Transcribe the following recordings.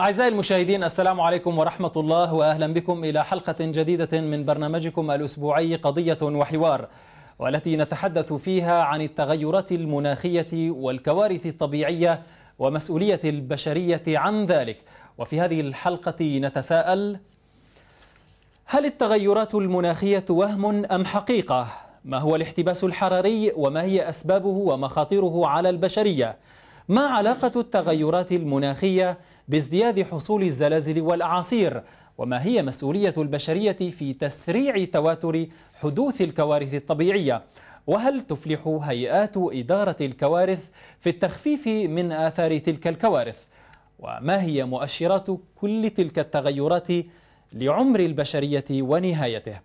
أعزائي المشاهدين السلام عليكم ورحمة الله وأهلا بكم إلى حلقة جديدة من برنامجكم الأسبوعي قضية وحوار والتي نتحدث فيها عن التغيرات المناخية والكوارث الطبيعية ومسؤولية البشرية عن ذلك وفي هذه الحلقة نتساءل هل التغيرات المناخية وهم أم حقيقة؟ ما هو الاحتباس الحراري وما هي أسبابه ومخاطره على البشرية؟ ما علاقة التغيرات المناخية بازدياد حصول الزلازل والأعاصير وما هي مسؤولية البشرية في تسريع تواتر حدوث الكوارث الطبيعية وهل تفلح هيئات إدارة الكوارث في التخفيف من آثار تلك الكوارث وما هي مؤشرات كل تلك التغيرات لعمر البشرية ونهايته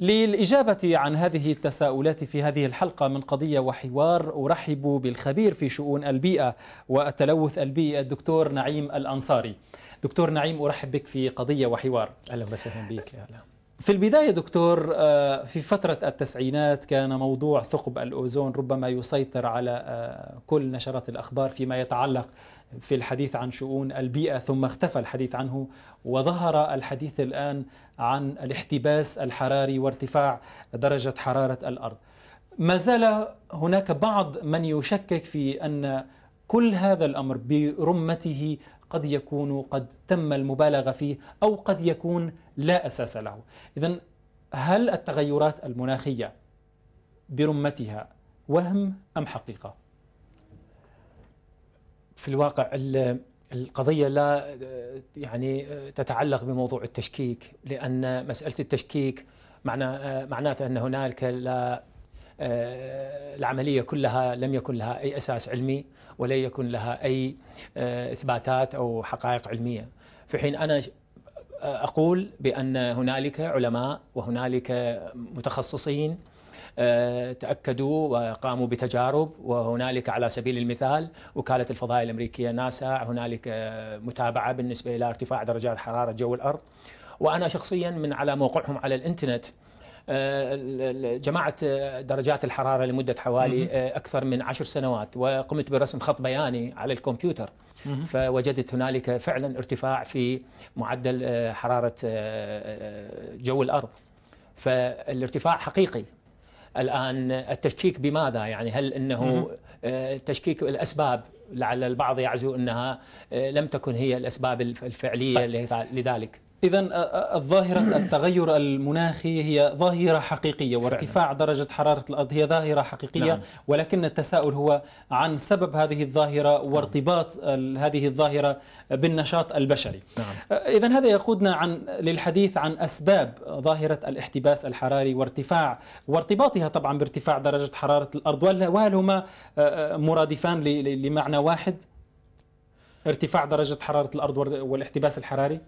للإجابة عن هذه التساؤلات في هذه الحلقة من قضية وحوار أرحب بالخبير في شؤون البيئة والتلوث البيئي الدكتور نعيم الأنصاري دكتور نعيم أرحب بك في قضية وحوار أهلا وسهلا بك أهلا. في البداية دكتور آه، في فترة التسعينات كان موضوع ثقب الأوزون ربما يسيطر على آه، كل نشرات الأخبار فيما يتعلق في الحديث عن شؤون البيئة ثم اختفى الحديث عنه وظهر الحديث الآن عن الاحتباس الحراري وارتفاع درجة حرارة الأرض ما زال هناك بعض من يشكك في أن كل هذا الأمر برمته قد يكون قد تم المبالغه فيه او قد يكون لا اساس له. اذا هل التغيرات المناخيه برمتها وهم ام حقيقه؟ في الواقع القضية لا يعني تتعلق بموضوع التشكيك لأن مسألة التشكيك معنى معناته أن هنالك لا آه، العملية كلها لم يكن لها أي أساس علمي ولا يكن لها أي آه، إثباتات أو حقائق علمية في حين أنا آه، أقول بأن هنالك علماء وهنالك متخصصين آه، تأكدوا وقاموا بتجارب وهنالك على سبيل المثال وكالة الفضاء الأمريكية ناسا هنالك متابعة بالنسبة إلى ارتفاع درجات حرارة جو الأرض وأنا شخصيا من على موقعهم على الإنترنت آه، جمعت درجات الحرارة لمدة حوالي آه، أكثر من عشر سنوات وقمت برسم خط بياني على الكمبيوتر فوجدت هنالك فعلا ارتفاع في معدل آه، حرارة جو الأرض فالارتفاع حقيقي الآن التشكيك بماذا يعني هل أنه تشكيك الأسباب لعل البعض يعزو أنها لم تكن هي الأسباب الفعلية طيب. لذلك إذا الظاهرة التغير المناخي هي ظاهرة حقيقية وارتفاع درجة حرارة الأرض هي ظاهرة حقيقية نعم. ولكن التساؤل هو عن سبب هذه الظاهرة وارتباط هذه الظاهرة بالنشاط البشري نعم. إذا هذا يقودنا عن للحديث عن أسباب ظاهرة الاحتباس الحراري وارتفاع وارتباطها طبعا بارتفاع درجة حرارة الأرض وهل هما مرادفان لمعنى واحد؟ ارتفاع درجة حرارة الأرض والاحتباس الحراري؟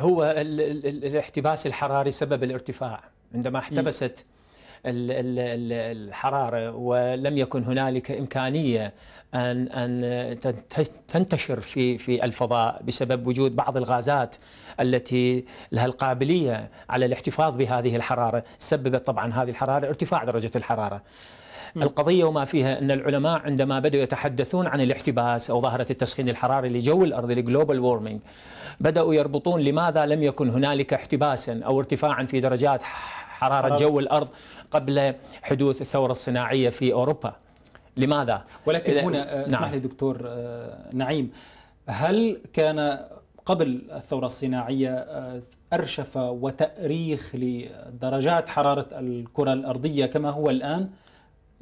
هو ال ال الاحتباس الحراري سبب الارتفاع عندما احتبست الحراره ولم يكن هنالك امكانيه ان ان تنتشر في في الفضاء بسبب وجود بعض الغازات التي لها القابليه على الاحتفاظ بهذه الحراره سببت طبعا هذه الحراره ارتفاع درجه الحراره نعم. القضية وما فيها أن العلماء عندما بدأوا يتحدثون عن الاحتباس أو ظاهرة التسخين الحراري لجو الأرض لجلوبال وورمينج بدأوا يربطون لماذا لم يكن هنالك احتباسا أو ارتفاعا في درجات حرارة جو الأرض قبل حدوث الثورة الصناعية في أوروبا لماذا؟ ولكن هنا آه، نعم. اسمح نعم. لي دكتور آه، نعيم هل كان قبل الثورة الصناعية آه، أرشفة وتأريخ لدرجات حرارة الكرة الأرضية كما هو الآن؟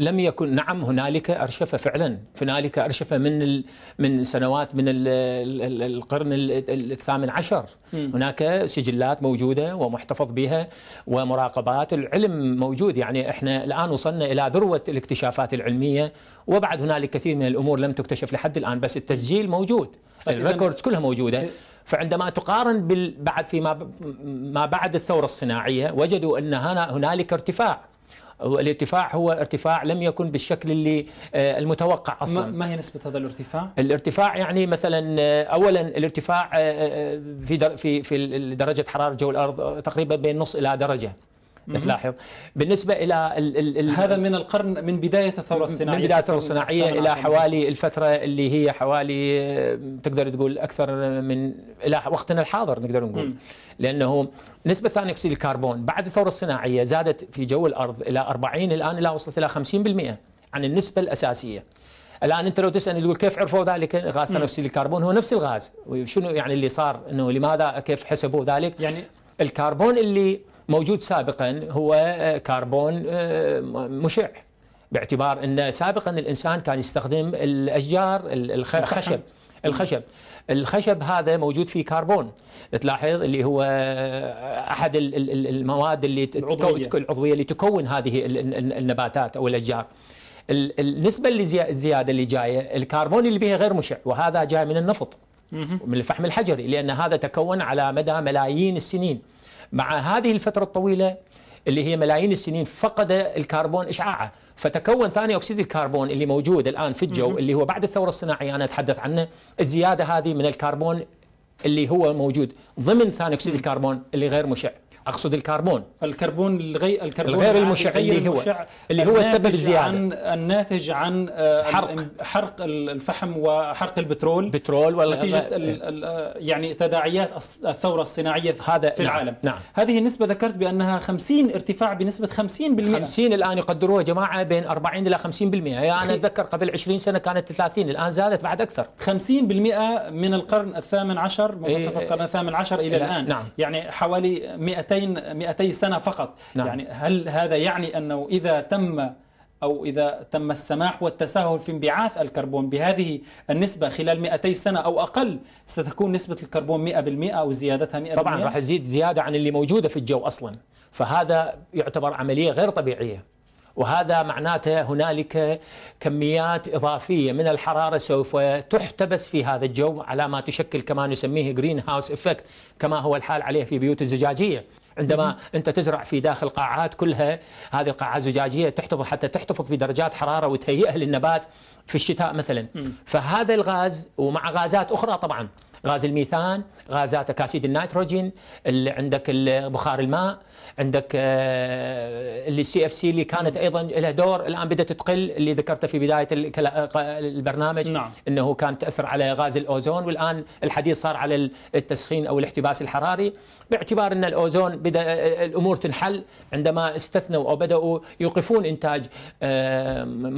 لم يكن نعم هنالك ارشفه فعلا هنالك ارشفه من ال من سنوات من ال القرن الثامن عشر م. هناك سجلات موجوده ومحتفظ بها ومراقبات العلم موجود يعني احنا الان وصلنا الى ذروه الاكتشافات العلميه وبعد هنالك كثير من الامور لم تكتشف لحد الان بس التسجيل موجود طيب، الريكوردز كلها موجوده إيه. فعندما تقارن بعد فيما ما بعد الثوره الصناعيه وجدوا ان هنا هنالك ارتفاع الارتفاع هو ارتفاع لم يكن بالشكل اللي آه، المتوقع اصلا ما هي نسبه هذا الارتفاع الارتفاع يعني مثلا آه، اولا الارتفاع آه، في في في درجه حراره جو الارض تقريبا بين نص الى درجه تلاحظ بالنسبه الى ال الـ هذا من القرن من بدايه الثوره الصناعيه من بدايه الثوره الصناعيه الى حوالي الفتره اللي هي حوالي آه، تقدر تقول اكثر من الى وقتنا الحاضر نقدر نقول مم. لانه نسبه ثاني اكسيد الكربون بعد الثوره الصناعيه زادت في جو الارض الى 40 الان الى وصلت الى 50% عن النسبه الاساسيه الان انت لو تسالني تقول كيف عرفوا ذلك غاز ثاني اكسيد الكربون هو نفس الغاز وشنو يعني اللي صار انه لماذا كيف حسبوا ذلك يعني الكربون اللي موجود سابقا هو آه، كربون آه، مشع باعتبار ان سابقا الانسان كان يستخدم الاشجار الخشب الخشب الخشب هذا موجود فيه كربون تلاحظ اللي هو آه، احد المواد اللي العضوية. العضويه اللي تكون هذه النباتات او الاشجار النسبه اللي الزياده اللي جايه الكربون اللي بها غير مشع وهذا جاي من النفط من الفحم الحجري لان هذا تكون على مدى ملايين السنين مع هذه الفترة الطويلة اللي هي ملايين السنين فقد الكربون إشعاعه فتكون ثاني أكسيد الكربون اللي موجود الآن في الجو اللي هو بعد الثورة الصناعية أنا أتحدث عنه الزيادة هذه من الكربون اللي هو موجود ضمن ثاني أكسيد الكربون اللي غير مشع اقصد الكربون الكربون الغي الكربون الغير المشع اللي هو المشع اللي هو سبب الزياده عن الناتج عن آه، حرق حرق الفحم وحرق البترول بترول ولا نتيجه إيه. آه، يعني تداعيات الثوره الصناعيه هذا في نعم العالم نعم هذه النسبه ذكرت بانها 50 ارتفاع بنسبه 50% 50 الان يقدروها جماعه بين 40 الى 50% يعني انا اتذكر قبل 20 سنه كانت 30 الان زادت بعد اكثر 50% من القرن الثامن عشر منتصف إيه. القرن الثامن عشر الى الان نعم. يعني حوالي 200 200 200 سنه فقط نعم. يعني هل هذا يعني انه اذا تم أو إذا تم السماح والتساهل في انبعاث الكربون بهذه النسبة خلال 200 سنة أو أقل ستكون نسبة الكربون 100% أو زيادتها 100% طبعا راح يزيد زيادة عن اللي موجودة في الجو أصلا فهذا يعتبر عملية غير طبيعية وهذا معناته هنالك كميات إضافية من الحرارة سوف تحتبس في هذا الجو على ما تشكل كما نسميه جرين هاوس إفكت كما هو الحال عليه في بيوت الزجاجية عندما انت تزرع في داخل قاعات كلها هذه القاعات زجاجيه تحتفظ حتى تحتفظ بدرجات حراره وتهيئها للنبات في الشتاء مثلا فهذا الغاز ومع غازات اخرى طبعا غاز الميثان غازات اكاسيد النيتروجين اللي عندك بخار الماء عندك آه، اللي سي اف سي اللي كانت ايضا لها دور الان بدات تقل اللي ذكرته في بدايه آه، البرنامج نعم. انه كان تاثر على غاز الاوزون والان الحديث صار على التسخين او الاحتباس الحراري باعتبار ان الاوزون بدا آه، الامور تنحل عندما استثنوا او بداوا يوقفون انتاج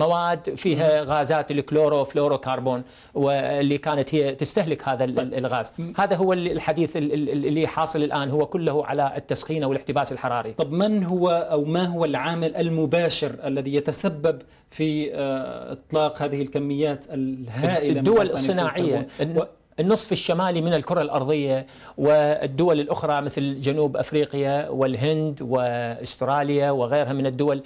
مواد فيها غازات الكلورو فلورو كربون واللي كانت هي تستهلك هذا طيب. الغاز هذا هو الحديث اللي حاصل الان هو كله على التسخين او الاحتباس الحراري الحراري طب من هو أو ما هو العامل المباشر الذي يتسبب في آه، إطلاق هذه الكميات الهائلة الدول الصناعية النصف الشمالي من الكرة الأرضية والدول الأخرى مثل جنوب أفريقيا والهند وأستراليا وغيرها من الدول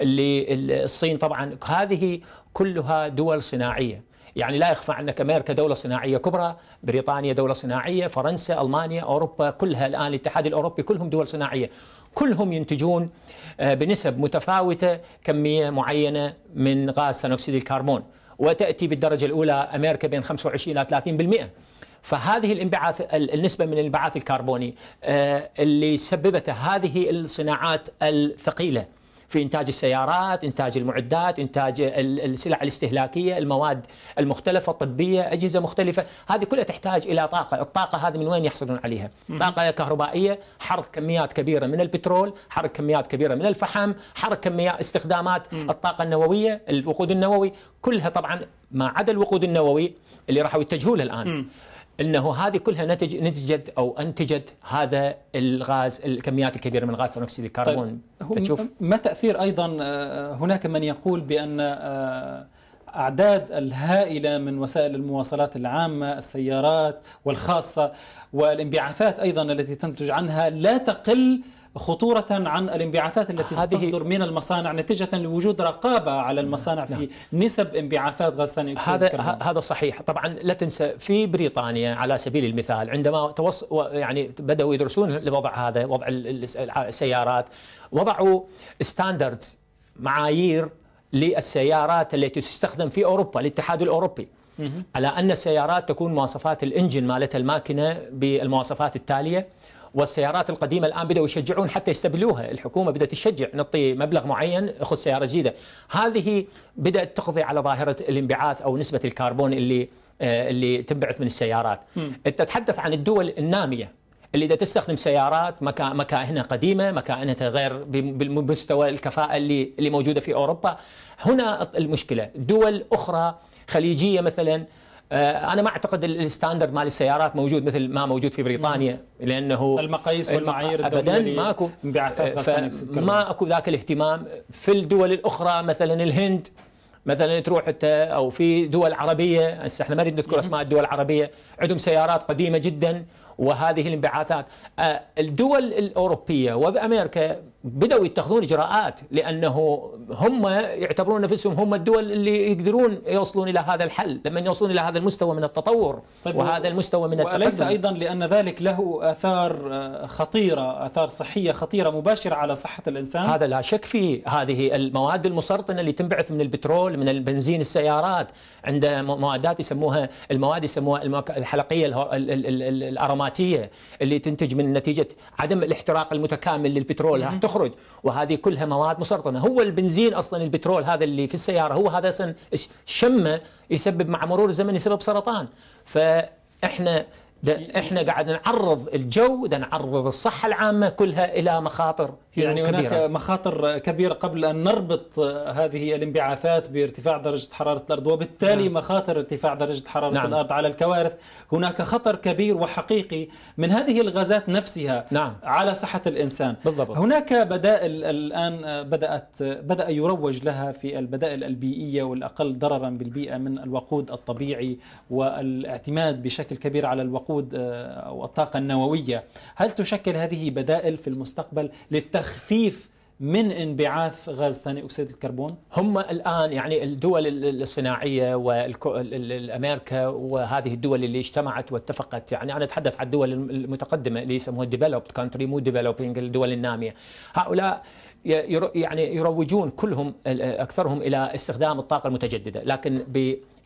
اللي الصين طبعا هذه كلها دول صناعية يعني لا يخفى عنك امريكا دوله صناعيه كبرى، بريطانيا دوله صناعيه، فرنسا، المانيا، اوروبا كلها الان الاتحاد الاوروبي كلهم دول صناعيه، كلهم ينتجون آه، بنسب متفاوتة كمية معينة من غاز ثاني أكسيد الكربون وتأتي بالدرجة الأولى أمريكا بين 25 إلى 30% فهذه الانبعاث النسبه من الانبعاث الكربوني آه، اللي سببته هذه الصناعات الثقيله في إنتاج السيارات إنتاج المعدات إنتاج السلع الاستهلاكية المواد المختلفة الطبية أجهزة مختلفة هذه كلها تحتاج إلى طاقة الطاقة هذه من وين يحصلون عليها طاقة كهربائية حرق كميات كبيرة من البترول حرق كميات كبيرة من الفحم حرق كميات استخدامات الطاقة النووية الوقود النووي كلها طبعا ما عدا الوقود النووي اللي راحوا يتجهوا له الآن انه هذه كلها نتج نتجت او انتجت هذا الغاز الكميات الكبيره من غاز ثاني اكسيد الكربون طيب تشوف ما تاثير ايضا آه، هناك من يقول بان آه، أعداد الهائلة من وسائل المواصلات العامة السيارات والخاصة والانبعاثات أيضا التي تنتج عنها لا تقل خطورة عن الانبعاثات التي تصدر من المصانع نتيجة لوجود رقابة على المصانع في نعم. نسب انبعاثات غاز ثاني أكسيد هذا الكربون. هذا صحيح طبعا لا تنسى في بريطانيا على سبيل المثال عندما توص يعني بدأوا يدرسون الوضع هذا وضع السيارات وضعوا ستاندردز معايير للسيارات التي تستخدم في أوروبا الاتحاد الأوروبي على أن السيارات تكون مواصفات الإنجن مالتها الماكينة بالمواصفات التالية والسيارات القديمه الان بداوا يشجعون حتى يستبدلوها، الحكومه بدات تشجع نعطي مبلغ معين خذ سياره جديده، هذه بدات تقضي على ظاهره الانبعاث او نسبه الكربون اللي آه، اللي تنبعث من السيارات. م. تتحدث عن الدول الناميه اللي اذا تستخدم سيارات مكا مكائنها قديمه، مكائنها غير بمستوى الكفاءه اللي اللي موجوده في اوروبا. هنا المشكله، دول اخرى خليجيه مثلا آه، انا ما اعتقد الستاندرد مال السيارات موجود مثل ما موجود في بريطانيا لانه المقاييس آه، والمعايير ابدا ماكو ما اكو ذاك الاهتمام في الدول الاخرى مثلا الهند مثلا تروح انت او في دول عربيه هسه احنا ما نريد نذكر اسماء الدول العربيه عندهم سيارات قديمه جدا وهذه الانبعاثات آه، الدول الأوروبية وبأمريكا بدأوا يتخذون إجراءات لأنه هم يعتبرون نفسهم هم الدول اللي يقدرون يوصلون إلى هذا الحل لما يوصلون إلى هذا المستوى من التطور طيب وهذا المستوى من التقدم وليس أيضا لأن ذلك له آثار آه، خطيرة آثار صحية خطيرة مباشرة على صحة الإنسان هذا لا شك فيه هذه المواد المسرطنة اللي تنبعث من البترول من البنزين السيارات عند موادات يسموها المواد يسموها الحلقية الأرمات الذاتيه اللي تنتج من نتيجه عدم الاحتراق المتكامل للبترول راح تخرج وهذه كلها مواد مسرطنه هو البنزين اصلا البترول هذا اللي في السياره هو هذا اصلا شمه يسبب مع مرور الزمن يسبب سرطان فاحنا احنا قاعد نعرض الجو ده نعرض الصحه العامه كلها الى مخاطر يعني كبيرة. هناك مخاطر كبيره قبل ان نربط هذه الانبعاثات بارتفاع درجه حراره الارض وبالتالي نعم. مخاطر ارتفاع درجه حراره نعم. الارض على الكوارث هناك خطر كبير وحقيقي من هذه الغازات نفسها نعم. على صحه الانسان بالضبط. هناك بدائل الان بدات بدا يروج لها في البدائل البيئيه والاقل ضررا بالبيئه من الوقود الطبيعي والاعتماد بشكل كبير على الوقود او آه، الطاقه النوويه هل تشكل هذه بدائل في المستقبل للتفاعل تخفيف من انبعاث غاز ثاني اكسيد الكربون؟ هم الان يعني الدول الصناعيه والامريكا وهذه الدول اللي اجتمعت واتفقت يعني انا اتحدث عن الدول المتقدمه اللي يسموها ديفلوبد كانتري مو ديفلوبينج الدول الناميه هؤلاء يعني يروجون كلهم اكثرهم الى استخدام الطاقه المتجدده لكن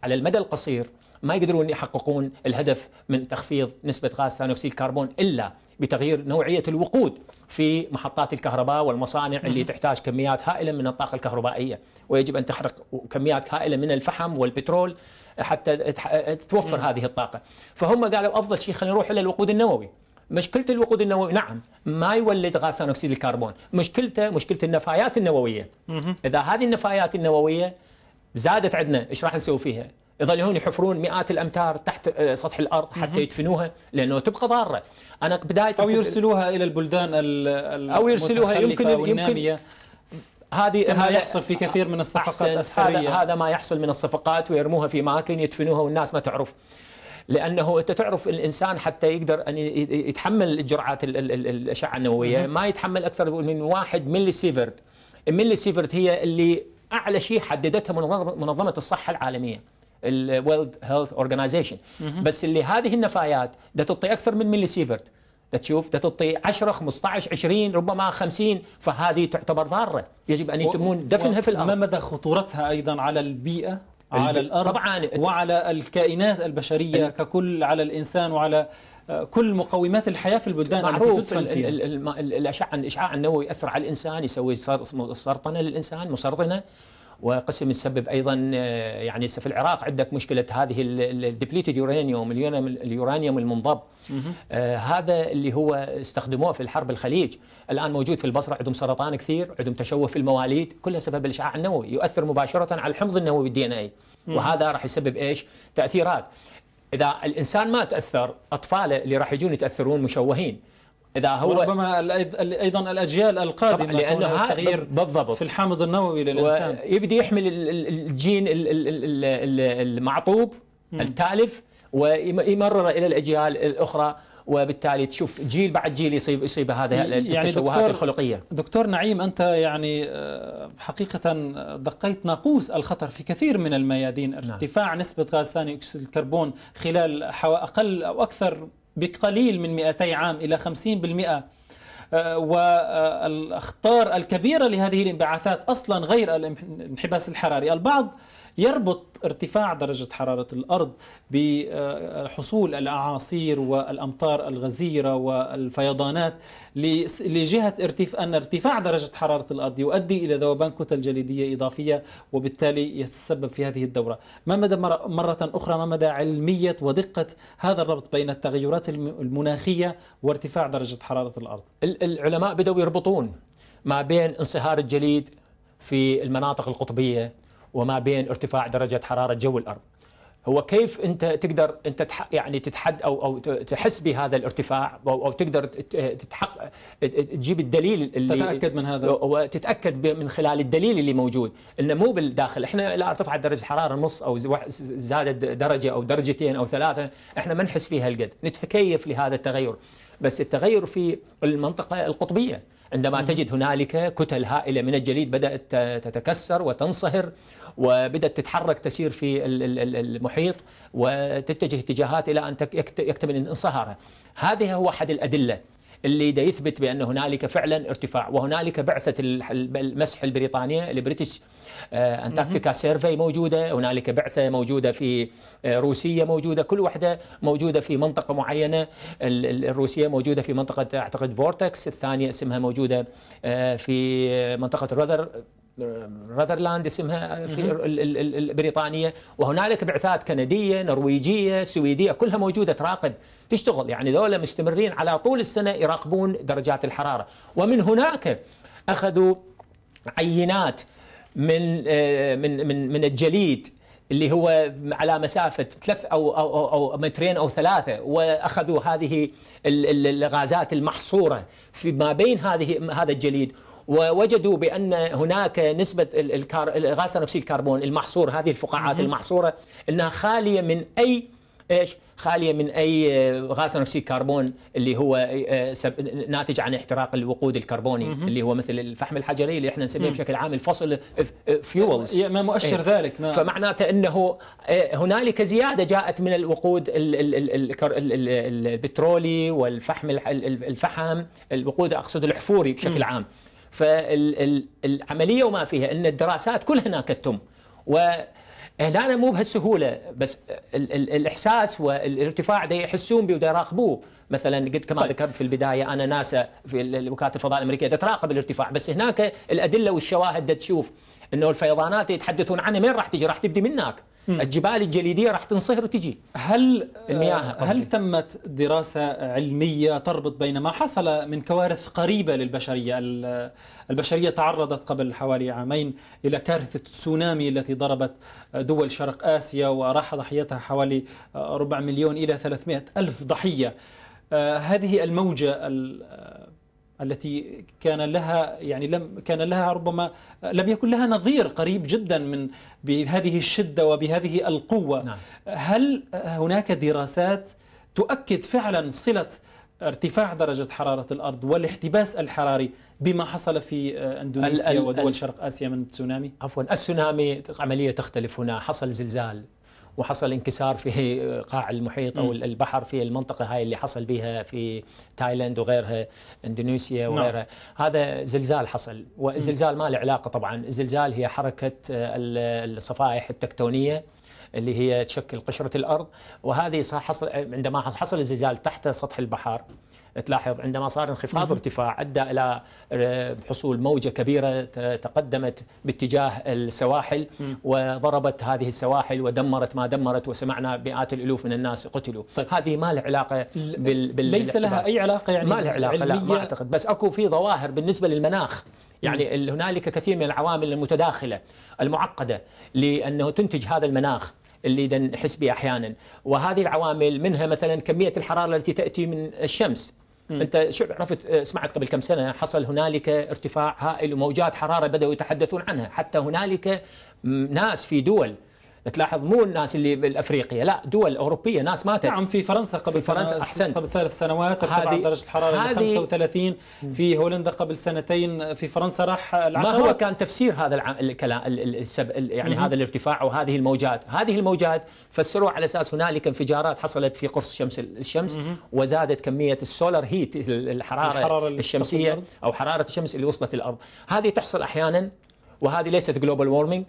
على المدى القصير ما يقدرون يحققون الهدف من تخفيض نسبه غاز ثاني اكسيد الكربون الا بتغيير نوعية الوقود في محطات الكهرباء والمصانع اللي تحتاج كميات هائلة من الطاقة الكهربائية ويجب أن تحرق كميات هائلة من الفحم والبترول حتى توفر هذه الطاقة فهم قالوا أفضل شيء خلينا نروح إلى الوقود النووي مشكلة الوقود النووي نعم ما يولد غاز ثاني أكسيد الكربون مشكلته مشكلة النفايات النووية إذا هذه النفايات النووية زادت عندنا إيش راح نسوي فيها يظلون يحفرون مئات الامتار تحت آه، سطح الارض حتى يدفنوها لانه تبقى ضاره انا بدايه او يرسلوها الى البلدان او يرسلوها يمكن يمكن هذه هذا يحصل في كثير من الصفقات السريه هذا, هذا ما يحصل من الصفقات ويرموها في اماكن يدفنوها والناس ما تعرف لانه انت تعرف الانسان حتى يقدر ان يتحمل جرعات الاشعه النوويه ما يتحمل اكثر من واحد ملي سيفرت الملي سيفرت هي اللي اعلى شيء حددتها منظمه الصحه العالميه الويلد هيلث اورجنايزيشن بس اللي هذه النفايات ده تعطي اكثر من ملي سيفرت ده تشوف ده تعطي 10 15 20 ربما 50 فهذه تعتبر ضاره يجب ان يتمون دفنها في الارض ما مدى خطورتها ايضا على البيئه على الارض طبعا وعلى الكائنات البشريه ككل على الانسان وعلى آه، كل مقومات الحياه في البلدان معروف فيها الاشعه الاشعاع النووي ياثر على الانسان يسوي سرطنه للانسان مسرطنه وقسم يسبب ايضا آه، يعني في العراق عندك مشكله هذه الدبليتد يورانيوم اليورانيوم المنضب آه هذا اللي هو استخدموه في الحرب الخليج الان موجود في البصره عندهم سرطان كثير عندهم تشوه في المواليد كلها سبب الاشعاع النووي يؤثر مباشره على الحمض النووي الدي ان اي وهذا راح يسبب ايش تاثيرات اذا الانسان ما تاثر اطفاله اللي راح يجون يتاثرون مشوهين اذا هو وربما ايضا الاجيال القادمه لانه التغيير بالضبط في الحامض النووي للانسان يبدي يحمل الجين المعطوب التالف ويمرر الى الاجيال الاخرى وبالتالي تشوف جيل بعد جيل يصيب يصيب هذا يعني التشوهات الخلقيه دكتور نعيم انت يعني آه، حقيقه آه، دقيت ناقوس الخطر في كثير من الميادين نعم. ارتفاع نعم. نسبه غاز ثاني اكسيد الكربون خلال اقل او اكثر بقليل من 200 عام إلى 50% آه، والأخطار الكبيرة لهذه الانبعاثات أصلا غير الانحباس الحراري البعض يربط ارتفاع درجة حرارة الأرض بحصول الأعاصير والأمطار الغزيرة والفيضانات لجهة ارتفاع أن ارتفاع درجة حرارة الأرض يؤدي إلى ذوبان كتل جليدية إضافية وبالتالي يتسبب في هذه الدورة ما مدى مرة أخرى ما مدى علمية ودقة هذا الربط بين التغيرات المناخية وارتفاع درجة حرارة الأرض العلماء بدأوا يربطون ما بين انصهار الجليد في المناطق القطبية وما بين ارتفاع درجه حراره جو الارض هو كيف انت تقدر انت تح يعني تتحد او او تحس بهذا الارتفاع او, أو تقدر تتحق تجيب الدليل اللي تتاكد من هذا وتتاكد من خلال الدليل اللي موجود انه مو بالداخل احنا لا ارتفعت درجه الحراره نص او زادت درجه او درجتين او ثلاثه احنا ما نحس فيها القد نتكيف لهذا التغير بس التغير في المنطقه القطبيه عندما تجد هنالك كتل هائله من الجليد بدات تتكسر وتنصهر وبدأت تتحرك تسير في المحيط وتتجه اتجاهات إلى أن يكتمل انصهارها هذه هو أحد الأدلة اللي دا يثبت بان هنالك فعلا ارتفاع وهنالك بعثه المسح البريطانيه البريتش آه، انتاركتيكا سيرفي موجوده هنالك بعثه موجوده في آه، روسيا موجوده كل واحده موجوده في منطقه معينه الروسيه موجوده في منطقه اعتقد فورتكس الثانيه اسمها موجوده آه، في منطقه رذر راذرلاند اسمها في بريطانيا وهنالك بعثات كنديه نرويجيه سويديه كلها موجوده تراقب تشتغل يعني دولة مستمرين على طول السنه يراقبون درجات الحراره ومن هناك اخذوا عينات من آه، من من, من الجليد اللي هو على مسافه ثلاث او او او, أو مترين او ثلاثه واخذوا هذه الغازات المحصوره في ما بين هذه هذا الجليد ووجدوا بان هناك نسبه غاز ثاني اكسيد الكربون المحصور هذه الفقاعات المحصوره انها خاليه من اي ايش؟ خاليه من اي آه، غاز ثاني اكسيد الكربون اللي هو آه، ناتج عن احتراق الوقود الكربوني مم. اللي هو مثل الفحم الحجري اللي احنا نسميه بشكل عام الفصل فيولز ما مؤشر إيه. ذلك ما. فمعناته انه آه، هنالك زياده جاءت من الوقود البترولي والفحم الفحم الوقود اقصد الحفوري بشكل مم. عام فالعمليه وما فيها ان الدراسات كلها ناكتهم وهنا مو بهالسهوله بس ال ال الاحساس والارتفاع ده يحسون به ويراقبوه مثلا قد كما طيب. ذكرت في البدايه انا ناسا في وكاله الفضاء الامريكيه تراقب الارتفاع بس هناك الادله والشواهد تشوف انه الفيضانات يتحدثون عنها من راح تجي راح تبدي من هناك الجبال الجليديه راح تنصهر وتجي هل المياه قصدي. هل تمت دراسه علميه تربط بين ما حصل من كوارث قريبه للبشريه البشريه تعرضت قبل حوالي عامين الى كارثه التسونامي التي ضربت دول شرق اسيا وراح ضحيتها حوالي ربع مليون الى 300 الف ضحيه آه، هذه الموجه التي كان لها يعني لم كان لها ربما لم يكن لها نظير قريب جدا من بهذه الشده وبهذه القوه نعم. هل هناك دراسات تؤكد فعلا صله ارتفاع درجه حراره الارض والاحتباس الحراري بما حصل في آه، اندونيسيا ودول شرق اسيا من تسونامي عفوا التسونامي عمليه تختلف هنا حصل زلزال وحصل انكسار في قاع المحيط او البحر في المنطقه هاي اللي حصل بها في تايلاند وغيرها اندونيسيا نعم. وغيرها نعم. هذا زلزال حصل والزلزال ما له علاقه طبعا الزلزال هي حركه الصفائح التكتونيه اللي هي تشكل قشره الارض وهذه حصل عندما حصل الزلزال تحت سطح البحر تلاحظ عندما صار انخفاض ارتفاع أدى إلى آه، حصول موجة كبيرة تقدمت باتجاه السواحل وضربت هذه السواحل ودمرت ما دمرت وسمعنا مئات الألوف من الناس قتلوا طيب. هذه ما لها علاقة بال... بال... ليس لها أي علاقة يعني ما لها علاقة لا ما أعتقد بس أكو في ظواهر بالنسبة للمناخ يعني هنالك كثير من العوامل المتداخله المعقده لانه تنتج هذا المناخ اللي نحس به احيانا وهذه العوامل منها مثلا كميه الحراره التي تاتي من الشمس م. انت شو عرفت آه، سمعت قبل كم سنه حصل هنالك ارتفاع هائل وموجات حراره بداوا يتحدثون عنها حتى هنالك ناس في دول تلاحظ مو الناس اللي بالافريقيا لا دول اوروبيه ناس ماتت نعم في فرنسا قبل في فرنسا احسن قبل ثلاث سنوات ارتفعت درجه الحراره ل 35 في هولندا قبل سنتين في فرنسا راح العشرة. ما هو كان تفسير هذا الكلام السب... يعني هذا الارتفاع وهذه الموجات هذه الموجات فسروها على اساس هنالك انفجارات حصلت في قرص شمس الشمس وزادت كميه السولار هيت الحراره, الحرارة الشمسيه او حراره الشمس اللي وصلت الارض هذه تحصل احيانا وهذه ليست جلوبال وورمينج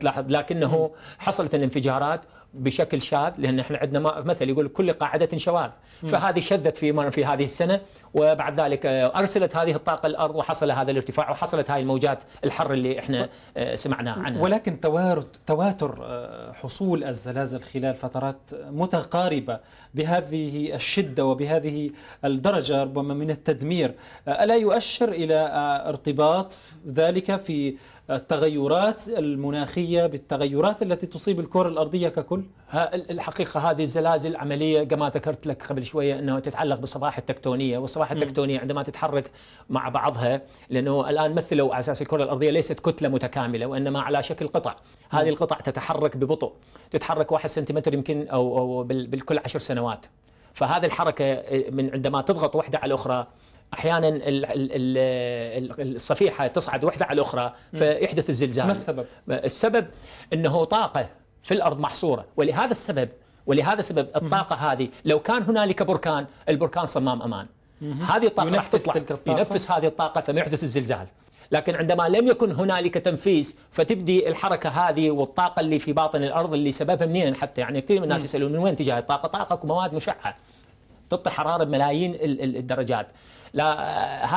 تلاحظ لكنه حصلت الانفجارات بشكل شاذ لان احنا عندنا مثل يقول كل قاعده شواذ فهذه شذت في في هذه السنه وبعد ذلك آه، ارسلت هذه الطاقه الارض وحصل هذا الارتفاع وحصلت هذه الموجات الحر اللي احنا آه، سمعنا عنها ولكن تواتر آه، حصول الزلازل خلال فترات متقاربه بهذه الشده وبهذه الدرجه ربما من التدمير الا يؤشر الى ارتباط ذلك في التغيرات المناخية بالتغيرات التي تصيب الكرة الأرضية ككل؟ الحقيقة هذه الزلازل عملية كما ذكرت لك قبل شوية أنه تتعلق بالصفائح التكتونية والصفائح التكتونية عندما تتحرك مع بعضها لأنه الآن مثلوا على أساس الكرة الأرضية ليست كتلة متكاملة وإنما على شكل قطع هذه القطع تتحرك ببطء تتحرك واحد سنتيمتر يمكن أو, أو بالكل عشر سنوات فهذه الحركة إيه، من عندما تضغط واحدة على الأخرى احيانا الصفيحه تصعد وحده على الاخرى فيحدث الزلزال ما السبب؟ السبب انه طاقه في الارض محصوره ولهذا السبب ولهذا السبب الطاقه هذه لو كان هنالك بركان البركان صمام امان هذه الطاقه راح تطلع ينفس هذه الطاقه فما يحدث الزلزال لكن عندما لم يكن هنالك تنفيس فتبدي الحركه هذه والطاقه اللي في باطن الارض اللي سببها منين حتى يعني كثير من الناس يسالون من وين تجي الطاقه؟ طاقه مواد مشعه تعطي حراره بملايين الدرجات لا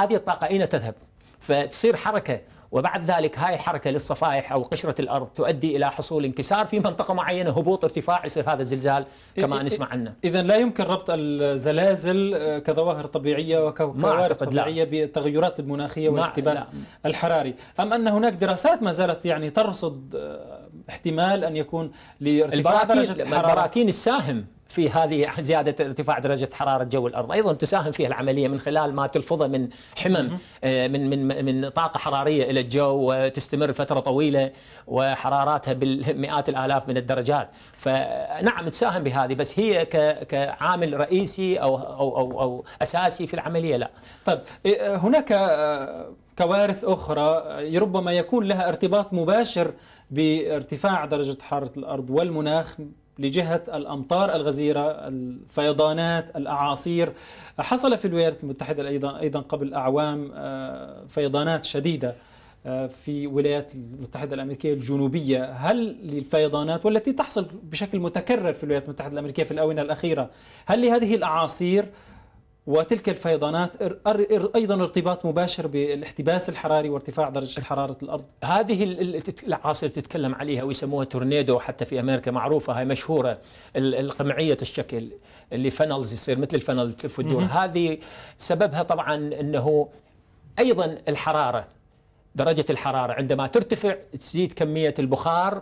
هذه الطاقه اين تذهب؟ فتصير حركه وبعد ذلك هاي الحركة للصفائح أو قشرة الأرض تؤدي إلى حصول انكسار في منطقة معينة هبوط ارتفاع يصير هذا الزلزال كما نسمع عنه إذا لا يمكن ربط الزلازل آه، كظواهر طبيعية وكوارث طبيعية لا. بالتغيرات المناخية والاحتباس الحراري أم أن هناك دراسات ما زالت يعني ترصد آه، احتمال أن يكون لارتفاع درجة الحرارة البراكين الساهم في هذه زيادة ارتفاع درجة حرارة جو الأرض أيضا تساهم فيها العملية من خلال ما تلفظه من حمم آه، من من من طاقة حرارية إلى الجو وتستمر فترة طويلة وحراراتها بالمئات الآلاف من الدرجات فنعم تساهم بهذه بس هي كعامل رئيسي أو أو أو, أو أساسي في العملية لا طيب إيه، هناك آه، كوارث أخرى ربما يكون لها ارتباط مباشر بارتفاع درجة حرارة الأرض والمناخ لجهة الأمطار الغزيرة الفيضانات الأعاصير حصل في الولايات المتحدة أيضا أيضا قبل أعوام آه، فيضانات شديدة آه، في الولايات المتحدة الأمريكية الجنوبية هل للفيضانات والتي تحصل بشكل متكرر في الولايات المتحدة الأمريكية في الآونة الأخيرة هل لهذه الأعاصير وتلك الفيضانات ايضا ارتباط مباشر بالاحتباس الحراري وارتفاع درجه حراره الارض هذه العاصفه تتكلم عليها ويسموها تورنيدو حتى في امريكا معروفه هاي مشهوره القمعيه الشكل اللي فنلز يصير مثل الفنل تلف وتدور هذه سببها طبعا انه ايضا الحراره درجه الحراره عندما ترتفع تزيد كميه البخار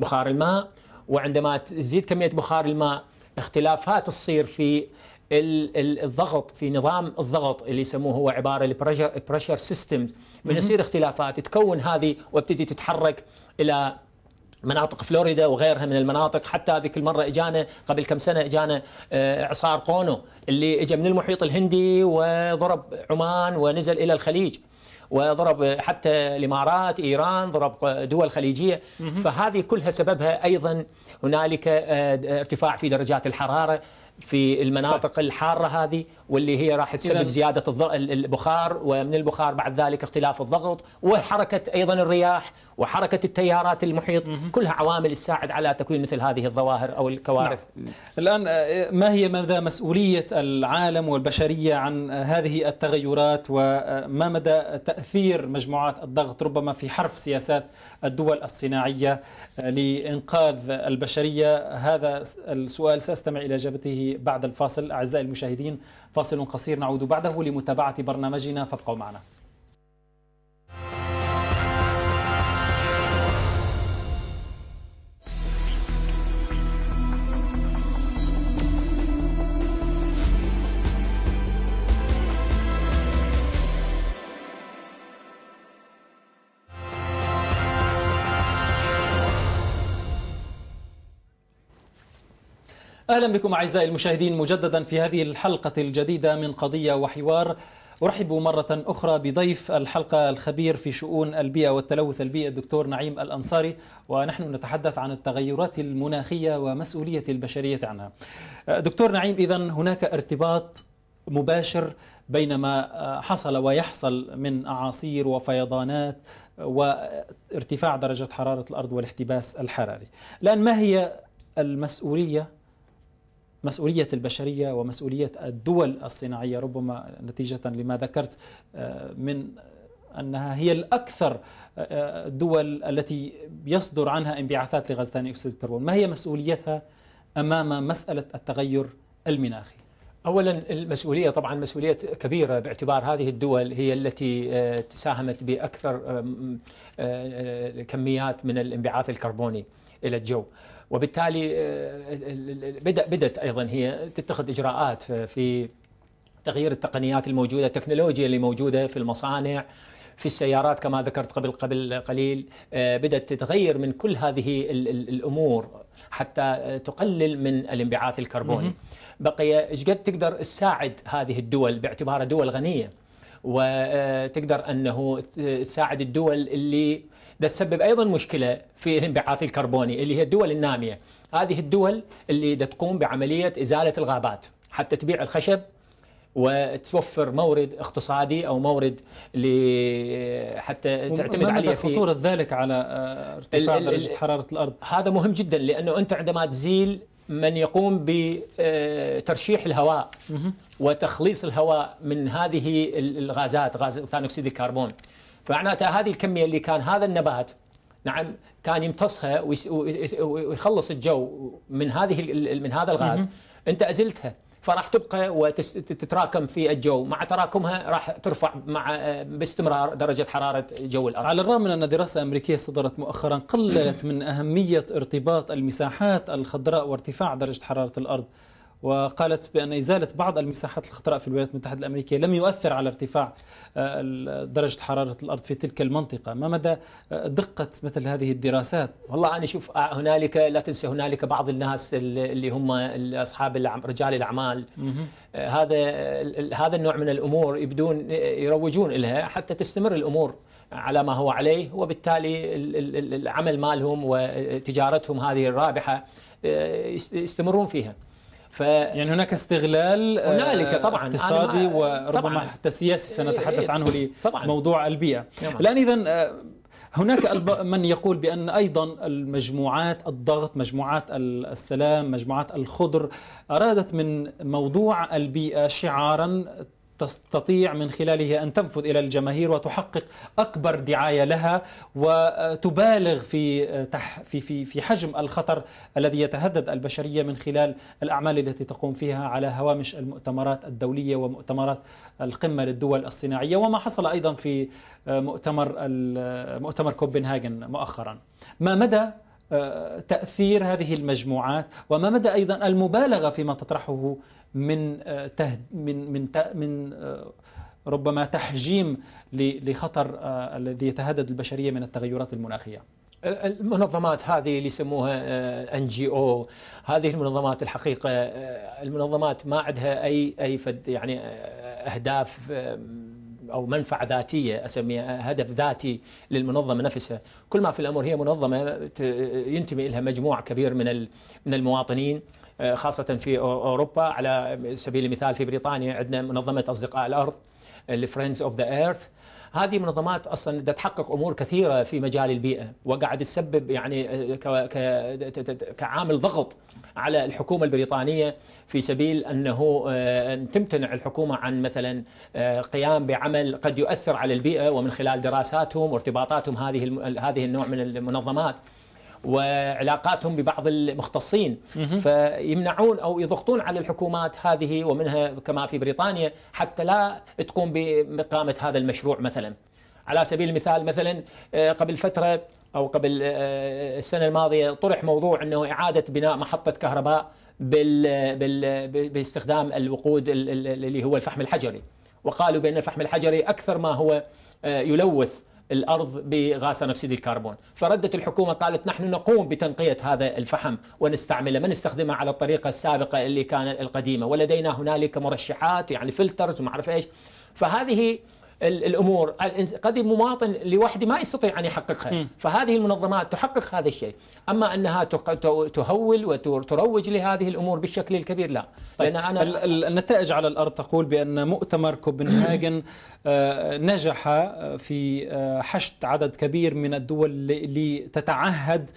بخار الماء وعندما تزيد كميه بخار الماء اختلافات تصير في الضغط في نظام الضغط اللي يسموه هو عباره البريشر سيستمز من يصير اختلافات تكون هذه وابتدي تتحرك الى مناطق فلوريدا وغيرها من المناطق حتى ذيك المره اجانا قبل كم سنه اجانا اعصار آه، قونو اللي اجى من المحيط الهندي وضرب عمان ونزل الى الخليج وضرب حتى الامارات ايران ضرب دول خليجيه فهذه كلها سببها ايضا هنالك آه، ارتفاع في درجات الحراره في المناطق طيب. الحارة هذه واللي هي راح تسبب زيادة البخار ومن البخار بعد ذلك اختلاف الضغط وحركة أيضا الرياح وحركة التيارات المحيط كلها عوامل تساعد على تكوين مثل هذه الظواهر أو الكوارث نعم. الآن آه، ما هي مدى مسؤولية العالم والبشرية عن آه، هذه التغيرات وما آه، مدى تأثير مجموعات الضغط ربما في حرف سياسات الدول الصناعية لإنقاذ البشرية هذا السؤال سأستمع إلى إجابته بعد الفاصل أعزائي المشاهدين فاصل قصير نعود بعده لمتابعة برنامجنا فابقوا معنا أهلا بكم أعزائي المشاهدين مجددا في هذه الحلقة الجديدة من قضية وحوار أرحب مرة أخرى بضيف الحلقة الخبير في شؤون البيئة والتلوث البيئي الدكتور نعيم الأنصاري ونحن نتحدث عن التغيرات المناخية ومسؤولية البشرية عنها دكتور نعيم إذا هناك ارتباط مباشر بين ما حصل ويحصل من أعاصير وفيضانات وارتفاع درجة حرارة الأرض والاحتباس الحراري الآن ما هي المسؤولية مسؤولية البشرية ومسؤولية الدول الصناعية ربما نتيجة لما ذكرت آه، من أنها هي الأكثر الدول آه، آه، التي يصدر عنها انبعاثات لغاز ثاني أكسيد الكربون ما هي مسؤوليتها أمام مسألة التغير المناخي؟ اولا المسؤوليه طبعا مسؤوليه كبيره باعتبار هذه الدول هي التي تساهمت باكثر كميات من الانبعاث الكربوني الى الجو. وبالتالي آه، بدأت أيضا هي تتخذ إجراءات في تغيير التقنيات الموجودة التكنولوجيا اللي موجودة في المصانع في السيارات كما ذكرت قبل قبل قليل آه، بدأت تتغير من كل هذه الأمور حتى آه، تقلل من الانبعاث الكربوني بقي ايش قد تقدر تساعد هذه الدول باعتبارها دول غنيه وتقدر انه تساعد الدول اللي ده تسبب ايضا مشكله في الانبعاث الكربوني اللي هي الدول الناميه هذه الدول اللي ده تقوم بعمليه ازاله الغابات حتى تبيع الخشب وتوفر مورد اقتصادي او مورد حتى تعتمد عليه في خطوره ذلك على آه، ارتفاع درجه حراره الارض هذا مهم جدا لانه انت عندما تزيل من يقوم بترشيح آه، الهواء وتخليص الهواء من هذه الغازات غاز ثاني اكسيد الكربون فمعناته هذه الكميه اللي كان هذا النبات نعم كان يمتصها ويخلص الجو من هذه من هذا الغاز انت ازلتها فراح تبقى وتتراكم في الجو مع تراكمها راح ترفع مع باستمرار درجة حرارة جو الأرض على الرغم من أن دراسة أمريكية صدرت مؤخرا قلت من أهمية ارتباط المساحات الخضراء وارتفاع درجة حرارة الأرض وقالت بأن إزالة بعض المساحات الخضراء في الولايات المتحدة الأمريكية لم يؤثر على ارتفاع آه، درجة حرارة الأرض في تلك المنطقة ما مدى آه، دقة مثل هذه الدراسات؟ والله أنا شوف آه، هنالك لا تنسى هنالك بعض الناس اللي هم أصحاب رجال الأعمال هذا هذا النوع من الأمور يبدون يروجون لها حتى تستمر الأمور على ما هو عليه وبالتالي العمل مالهم وتجارتهم هذه الرابحة يستمرون فيها ف... يعني هناك استغلال آه، هنالك طبعا اقتصادي أنا... وربما طبعاً. حتى سياسي سنتحدث إيه، عنه إيه، لموضوع البيئه نعم. الان اذا آه، هناك من يقول بأن أيضا المجموعات الضغط مجموعات السلام مجموعات الخضر أرادت من موضوع البيئة شعارا تستطيع من خلاله ان تنفذ الى الجماهير وتحقق اكبر دعايه لها وتبالغ في في في في حجم الخطر الذي يتهدد البشريه من خلال الاعمال التي تقوم فيها على هوامش المؤتمرات الدوليه ومؤتمرات القمه للدول الصناعيه وما حصل ايضا في مؤتمر مؤتمر كوبنهاجن مؤخرا. ما مدى آه، تاثير هذه المجموعات وما مدى ايضا المبالغه فيما تطرحه من آه، تهد من من من آه، ربما تحجيم لخطر آه، الذي يتهدد البشريه من التغيرات المناخيه. المنظمات هذه اللي يسموها ان جي او هذه المنظمات الحقيقه المنظمات ما عندها اي اي يعني اهداف او منفعه ذاتيه اسميها هدف ذاتي للمنظمه نفسها، كل ما في الامر هي منظمه ينتمي لها مجموعه كبير من من المواطنين آه، خاصة في أوروبا على سبيل المثال في بريطانيا عندنا منظمة أصدقاء الأرض الفريندز اوف ذا ايرث هذه منظمات اصلا تحقق امور كثيره في مجال البيئه وقاعد تسبب يعني آه، كعامل ضغط على الحكومه البريطانيه في سبيل انه آه، تمتنع الحكومه عن مثلا قيام بعمل قد يؤثر على البيئه ومن خلال دراساتهم وارتباطاتهم هذه هذه النوع من المنظمات وعلاقاتهم ببعض المختصين فيمنعون أو يضغطون على الحكومات هذه ومنها كما في بريطانيا حتى لا تقوم بإقامة هذا المشروع مثلا على سبيل المثال مثلا آه، قبل فترة أو قبل آه، السنة الماضية طرح موضوع أنه إعادة بناء محطة كهرباء بال... بال... باستخدام الوقود اللي هو الفحم الحجري وقالوا بأن الفحم الحجري أكثر ما هو آه، يلوث الأرض بغاز ثاني الكربون فردت الحكومة قالت نحن نقوم بتنقية هذا الفحم ونستعمله من نستخدمه على الطريقة السابقة اللي كانت القديمة ولدينا هنالك مرشحات يعني فلترز وما أعرف إيش فهذه الامور قد المواطن لوحده ما يستطيع ان يحققها فهذه المنظمات تحقق هذا الشيء اما انها تهول وتروج لهذه الامور بالشكل الكبير لا طيب لان انا النتائج على الارض تقول بان مؤتمر كوبنهاجن آه، نجح في آه، حشد عدد كبير من الدول لتتعهد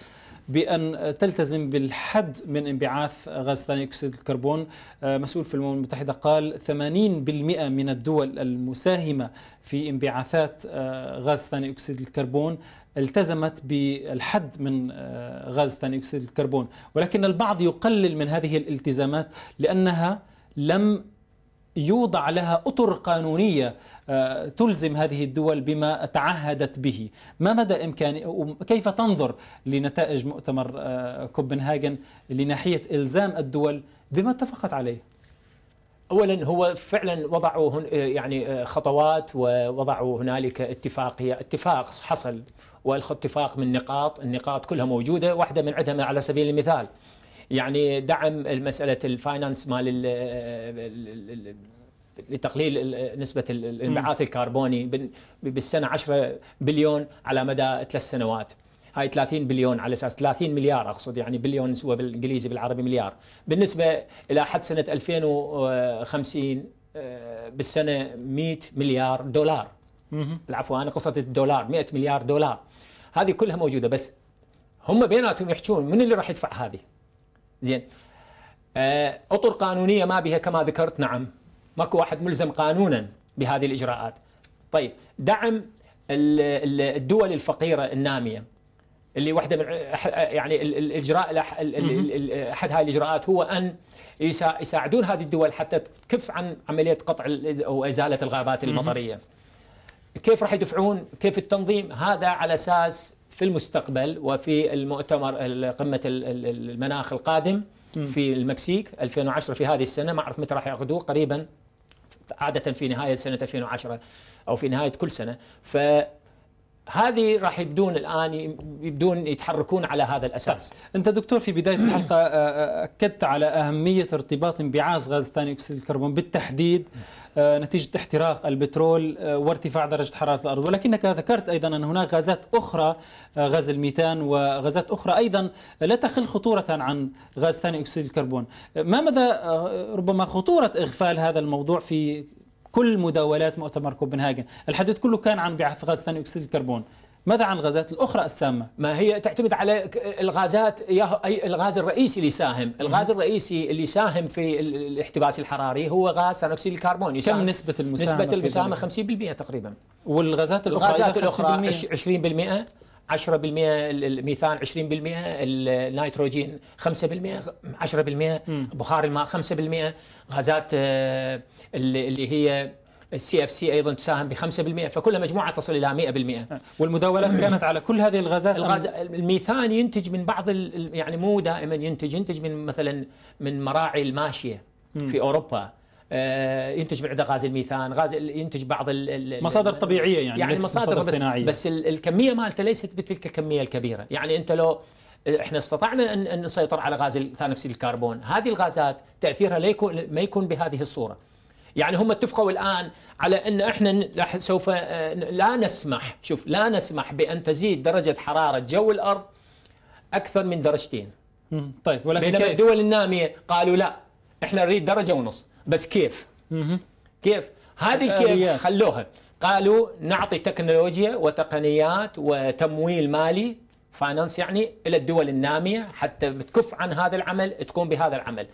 بأن تلتزم بالحد من انبعاث غاز ثاني أكسيد الكربون آه، مسؤول في الأمم المتحدة قال 80% من الدول المساهمة في انبعاثات آه، غاز ثاني أكسيد الكربون التزمت بالحد من آه، غاز ثاني أكسيد الكربون ولكن البعض يقلل من هذه الالتزامات لأنها لم يوضع لها أطر قانونية آه، تلزم هذه الدول بما تعهدت به ما مدى إمكان وكيف تنظر لنتائج مؤتمر آه، كوبنهاجن لناحية إلزام الدول بما اتفقت عليه اولا هو فعلا وضعوا آه، يعني خطوات ووضعوا هنالك اتفاقيه اتفاق حصل والاتفاق من نقاط النقاط كلها موجوده واحده من عندها على سبيل المثال يعني دعم مساله الفاينانس مال لتقليل نسبة الانبعاث الكربوني بالسنة 10 بليون على مدى ثلاث سنوات هاي 30 بليون على اساس 30 مليار اقصد يعني بليون هو بالانجليزي بالعربي مليار بالنسبه الى حد سنه 2050 آه، بالسنه 100 مليار دولار العفو انا قصدت الدولار 100 مليار دولار هذه كلها موجوده بس هم بيناتهم يحجون من اللي راح يدفع هذه زين آه، اطر قانونيه ما بها كما ذكرت نعم ماكو واحد ملزم قانونا بهذه الاجراءات طيب دعم الدول الفقيره الناميه اللي واحده من يعني الاجراء احد هذه الاجراءات هو ان يساعدون هذه الدول حتى تكف عن عمليه قطع او ازاله الغابات المطريه. كيف راح يدفعون؟ كيف التنظيم؟ هذا على اساس في المستقبل وفي المؤتمر قمه المناخ القادم في المكسيك 2010 في هذه السنه ما اعرف متى راح يعقدوه قريبا عادة في نهاية سنة 2010 أو في نهاية كل سنة ف هذه راح يبدون الان يبدون يتحركون على هذا الاساس. طيب. انت دكتور في بدايه الحلقه آه، آه، اكدت على اهميه ارتباط انبعاث غاز ثاني اكسيد الكربون بالتحديد آه، نتيجه احتراق البترول وارتفاع درجه حراره الارض، ولكنك ذكرت ايضا ان هناك غازات اخرى غاز الميتان وغازات اخرى ايضا لا تقل خطوره عن غاز ثاني اكسيد الكربون. ما مدى ربما خطوره اغفال هذا الموضوع في كل مداولات مؤتمر كوبنهاجن الحديث كله كان عن انبعاث غاز ثاني أكسيد الكربون ماذا عن الغازات الأخرى السامة؟ ما هي تعتمد على الغازات اي الغاز الرئيسي اللي ساهم، الغاز الرئيسي اللي ساهم في الاحتباس الحراري هو غاز ثاني أكسيد الكربون يساهم كم نسبة المساهمة؟ نسبة المساهمة 50% تقريبا والغازات الأخرى الغازات الأخرى 20% 10% الميثان 20% النيتروجين 5% 10% بخار الماء 5% غازات آه، اللي هي السي اف سي ايضا تساهم ب 5% فكلها مجموعه تصل الى 100% والمداولات كانت على كل هذه الغازات الغاز الميثان ينتج من بعض يعني مو دائما ينتج ينتج من مثلا من مراعي الماشيه في اوروبا آه، ينتج بعده غاز الميثان غاز ينتج بعض ال مصادر طبيعيه يعني يعني مصادر, مصادر صناعيه بس, بس الكميه مالته ليست بتلك الكميه الكبيره يعني انت لو احنا استطعنا ان نسيطر على غاز ثاني اكسيد الكربون هذه الغازات تاثيرها لا يكون ما يكون بهذه الصوره يعني هم اتفقوا الان على ان احنا سوف آه، لا نسمح شوف لا نسمح بان تزيد درجه حراره جو الارض اكثر من درجتين طيب ولكن بينما الدول الناميه قالوا لا احنا نريد درجه ونص بس كيف كيف هذه كيف خلوها قالوا نعطي تكنولوجيا وتقنيات وتمويل مالي فاينانس يعني الى الدول الناميه حتى بتكف عن هذا العمل تقوم بهذا العمل.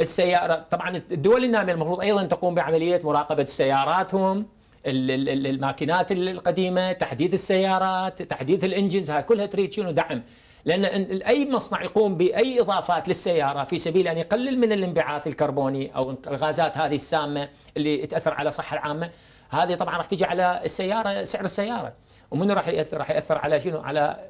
السياره طبعا الدول الناميه المفروض ايضا تقوم بعمليه مراقبه سياراتهم الماكينات القديمه، تحديث السيارات، تحديث الانجنز هاي كلها تريد شنو دعم لأن أي مصنع يقوم بأي إضافات للسيارة في سبيل أن يقلل من الانبعاث الكربوني أو الغازات هذه السامة اللي تأثر على الصحة العامة هذه طبعا راح تجي على السيارة سعر السيارة ومنو راح يأثر راح يأثر على شنو على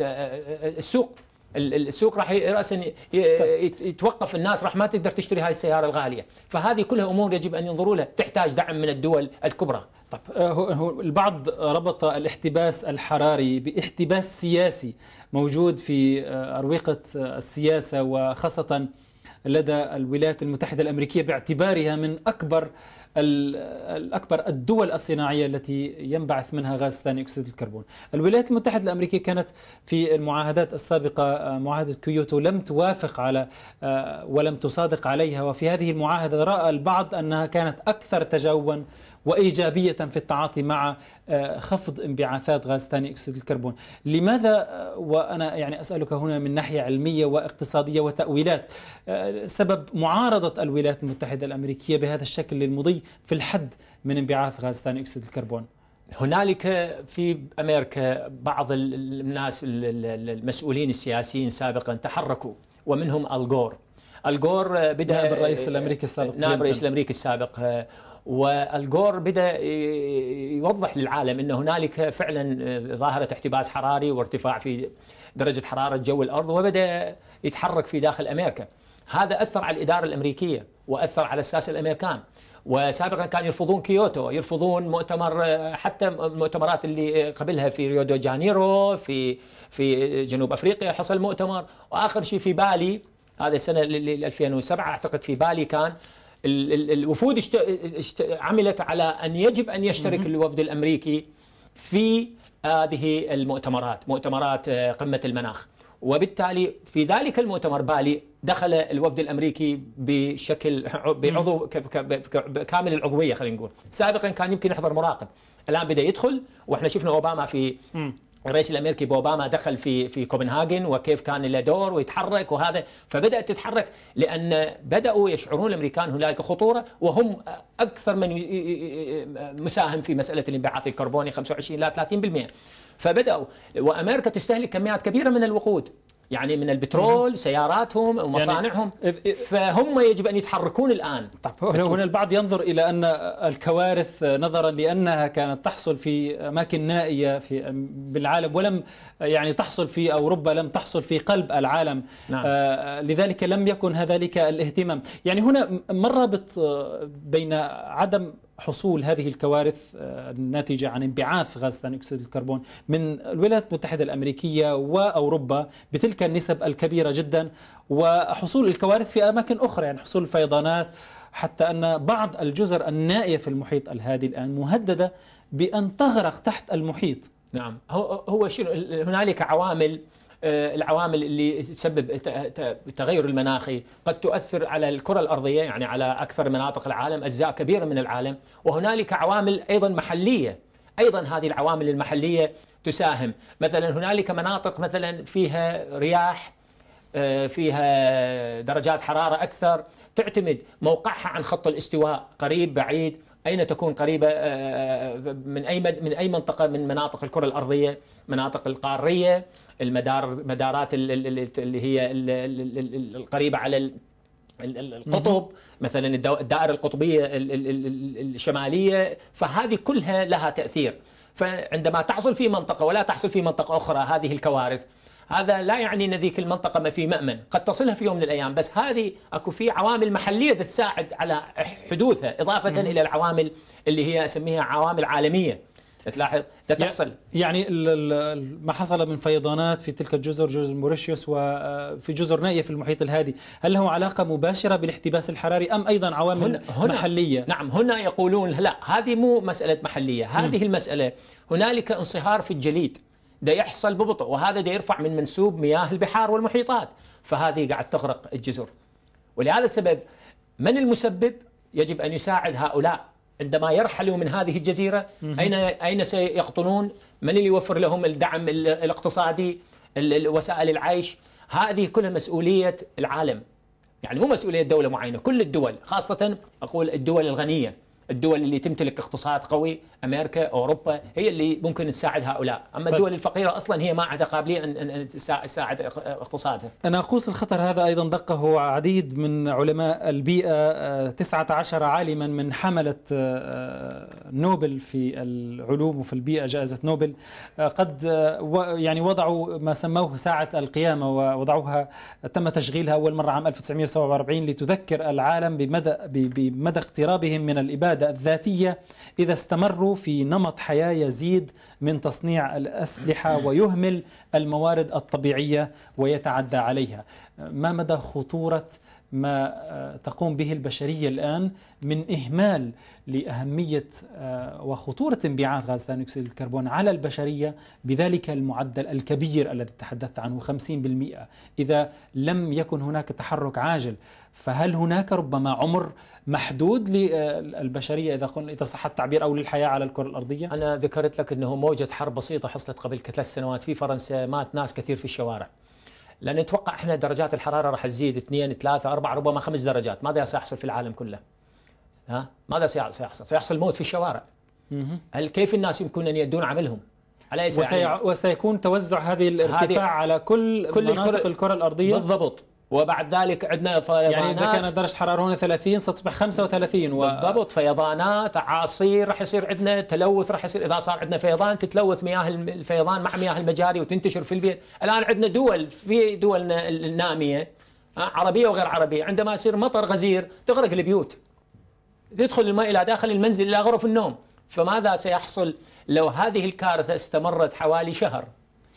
آه، السوق السوق راح راسا يتوقف الناس راح ما تقدر تشتري هاي السياره الغاليه، فهذه كلها امور يجب ان ينظروا لها، تحتاج دعم من الدول الكبرى، طب آه، هو البعض ربط الاحتباس الحراري باحتباس سياسي موجود في آه، أروقة آه، السياسة وخاصة لدى الولايات المتحدة الأمريكية باعتبارها من أكبر الأكبر الدول الصناعية التي ينبعث منها غاز ثاني أكسيد الكربون الولايات المتحدة الأمريكية كانت في المعاهدات السابقة معاهدة كيوتو لم توافق على ولم تصادق عليها وفي هذه المعاهدة رأى البعض أنها كانت أكثر تجاوبا وإيجابية في التعاطي مع آه، خفض انبعاثات غاز ثاني أكسيد الكربون لماذا آه، وأنا يعني أسألك هنا من ناحية علمية واقتصادية وتأويلات آه، سبب معارضة الولايات المتحدة الأمريكية بهذا الشكل للمضي في الحد من انبعاث غاز ثاني أكسيد الكربون هنالك في امريكا بعض الناس المسؤولين السياسيين سابقا تحركوا ومنهم الجور الجور بدا نائب الرئيس الامريكي السابق نائب الرئيس الامريكي السابق والجور بدا يوضح للعالم ان هنالك فعلا آه، ظاهره احتباس حراري وارتفاع في درجه حراره جو الارض وبدا يتحرك في داخل امريكا هذا اثر على الاداره الامريكيه واثر على الساسه الامريكان وسابقا كانوا يرفضون كيوتو يرفضون مؤتمر آه، حتى المؤتمرات اللي قبلها في ريو دو جانيرو في في جنوب افريقيا حصل مؤتمر واخر شيء في بالي هذا السنه 2007 اعتقد في بالي كان الوفود اشت... اشت... عملت على ان يجب ان يشترك الوفد الامريكي في هذه المؤتمرات مؤتمرات آه، قمه المناخ وبالتالي في ذلك المؤتمر بالي دخل الوفد الامريكي بشكل بعضو كامل العضويه خلينا نقول سابقا كان يمكن يحضر مراقب الان بدا يدخل واحنا شفنا اوباما في الرئيس الامريكي باوباما دخل في في كوبنهاجن وكيف كان له دور ويتحرك وهذا فبدات تتحرك لان بداوا يشعرون الامريكان هنالك خطوره وهم اكثر من مساهم في مساله الانبعاث الكربوني 25 الى 30% فبداوا وامريكا تستهلك كميات كبيره من الوقود يعني من البترول نعم. سياراتهم ومصانعهم يعني إيه، إيه. فهم يجب ان يتحركون الان طب هنا, البعض ينظر الى ان الكوارث نظرا لانها كانت تحصل في اماكن نائيه في بالعالم ولم يعني تحصل في اوروبا لم تحصل في قلب العالم نعم. آه لذلك لم يكن هذلك الاهتمام يعني هنا ما الرابط بين عدم حصول هذه الكوارث آه، الناتجة عن انبعاث غاز ثاني أكسيد الكربون من الولايات المتحدة الأمريكية وأوروبا بتلك النسب الكبيرة جدا وحصول الكوارث في أماكن أخرى يعني حصول الفيضانات حتى أن بعض الجزر النائية في المحيط الهادي الآن مهددة بأن تغرق تحت المحيط نعم هو هو شنو هنالك عوامل آه، العوامل اللي تسبب تغير المناخي قد تؤثر على الكرة الأرضية يعني على أكثر مناطق العالم أجزاء كبيرة من العالم وهنالك عوامل أيضا محلية أيضا هذه العوامل المحلية تساهم مثلا هنالك مناطق مثلا فيها رياح آه، فيها درجات حرارة أكثر تعتمد موقعها عن خط الاستواء قريب بعيد اين تكون قريبه آه، من اي من اي منطقه من مناطق الكره الارضيه مناطق القاريه المدار مدارات اللي هي القريبه على القطب مثلا الدائره القطبيه الشماليه فهذه كلها لها تاثير فعندما تحصل في منطقه ولا تحصل في منطقه اخرى هذه الكوارث هذا لا يعني ان ذيك المنطقه ما في مامن قد تصلها في يوم من الايام بس هذه اكو في عوامل محليه تساعد على حدوثها اضافه الى العوامل اللي هي اسميها عوامل عالميه تلاحظ ده تحصل يعني ما حصل من فيضانات في تلك الجزر جزر موريشيوس وفي آه، جزر نائيه في المحيط الهادي هل له علاقه مباشره بالاحتباس الحراري ام ايضا عوامل هنا هنا محليه نعم هنا يقولون لا هذه مو مساله محليه هذه م. المساله هنالك انصهار في الجليد ده يحصل ببطء وهذا ده يرفع من منسوب مياه البحار والمحيطات فهذه قاعد تغرق الجزر ولهذا السبب من المسبب يجب ان يساعد هؤلاء عندما يرحلوا من هذه الجزيرة أين أين سيقطنون؟ من اللي يوفر لهم الدعم الاقتصادي؟ وسائل العيش؟ هذه كلها مسؤولية العالم. يعني مو مسؤولية دولة معينة، كل الدول خاصة أقول الدول الغنية. الدول اللي تمتلك اقتصاد قوي امريكا اوروبا هي اللي ممكن تساعد هؤلاء اما طيب. الدول الفقيره اصلا هي ما عندها قابليه ان تساعد اقتصادها ناقوس الخطر هذا ايضا دقه عديد من علماء البيئه 19 آه، عالما من حمله آه، آه، نوبل في العلوم وفي البيئه جائزه نوبل قد يعني وضعوا ما سموه ساعه القيامه ووضعوها تم تشغيلها اول مره عام 1947 لتذكر العالم بمدى بمدى اقترابهم من الاباده الإفادة الذاتية إذا استمروا في نمط حياة يزيد من تصنيع الأسلحة ويهمل الموارد الطبيعية ويتعدى عليها ما مدى خطورة ما آه، تقوم به البشرية الآن من إهمال لأهمية آه، وخطورة انبعاث غاز ثاني أكسيد الكربون على البشرية بذلك المعدل الكبير الذي تحدثت عنه 50% إذا لم يكن هناك تحرك عاجل فهل هناك ربما عمر محدود للبشرية إذا قلنا إذا صح التعبير أو للحياة على الكرة الأرضية؟ أنا ذكرت لك أنه موجة حرب بسيطة حصلت قبل ثلاث سنوات في فرنسا مات ناس كثير في الشوارع لان نتوقع احنا درجات الحراره راح تزيد 2 3 4 ربما 5 درجات ماذا سيحصل في العالم كله؟ ها ماذا سيحصل؟ سيحصل موت في الشوارع هل كيف الناس يمكن ان يدون عملهم؟ على وسي... يعني؟ وسيكون توزع هذه الارتفاع هذه على كل, كل مناطق الكرة, الكره الارضيه بالضبط وبعد ذلك عندنا فيضانات يعني اذا كانت درجه الحراره هنا 30 ستصبح 35 و... بالضبط فيضانات اعاصير راح يصير عندنا تلوث راح يصير اذا صار عندنا فيضان تتلوث مياه الفيضان مع مياه المجاري وتنتشر في البيت الان عندنا دول في دولنا الناميه عربيه وغير عربيه عندما يصير مطر غزير تغرق البيوت يدخل الماء الى داخل المنزل الى غرف النوم فماذا سيحصل لو هذه الكارثه استمرت حوالي شهر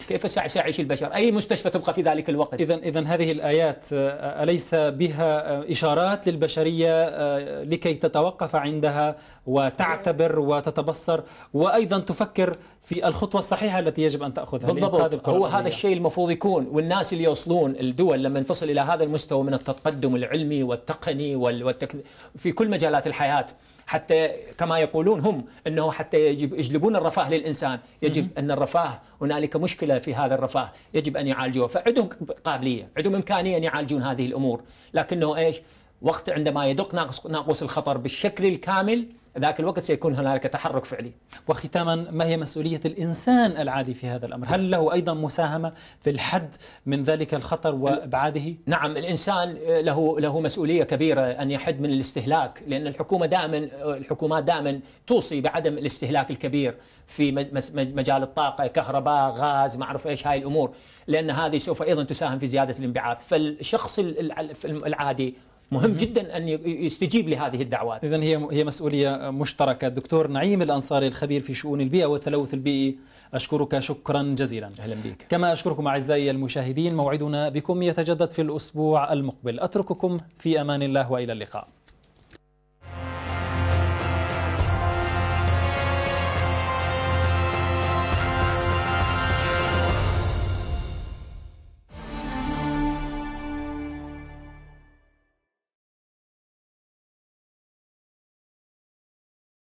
كيف سيعيش البشر أي مستشفى تبقى في ذلك الوقت إذا إذا هذه الآيات آه، أليس بها آه، إشارات للبشرية آه، لكي تتوقف عندها وتعتبر وتتبصر وأيضا تفكر في الخطوة الصحيحة التي يجب أن تأخذها بالضبط هو هذا الشيء المفروض يكون والناس اللي يوصلون الدول لما تصل إلى هذا المستوى من التقدم العلمي والتقني والتك... في كل مجالات الحياة حتى كما يقولون هم انه حتى يجب يجلبون الرفاه للانسان، يجب ان الرفاه هنالك مشكله في هذا الرفاه، يجب ان يعالجوها، فعندهم قابليه، عندهم امكانيه ان يعالجون هذه الامور، لكنه ايش؟ وقت عندما يدق ناقص, ناقص الخطر بالشكل الكامل ذاك الوقت سيكون هنالك تحرك فعلي وختاما ما هي مسؤولية الإنسان العادي في هذا الأمر هل له أيضا مساهمة في الحد من ذلك الخطر وإبعاده نعم الإنسان له له مسؤولية كبيرة أن يحد من الاستهلاك لأن الحكومة دائما الحكومات دائما توصي بعدم الاستهلاك الكبير في مجال الطاقة كهرباء غاز ما أعرف إيش هاي الأمور لأن هذه سوف أيضا تساهم في زيادة الانبعاث فالشخص العادي مهم مم. جدا أن يستجيب لهذه الدعوات إذا هي هي مسؤولية مشتركة الدكتور نعيم الأنصاري الخبير في شؤون البيئة والتلوث البيئي أشكرك شكرا جزيلا أهلا بك كما أشكركم أعزائي المشاهدين موعدنا بكم يتجدد في الأسبوع المقبل أترككم في أمان الله وإلى اللقاء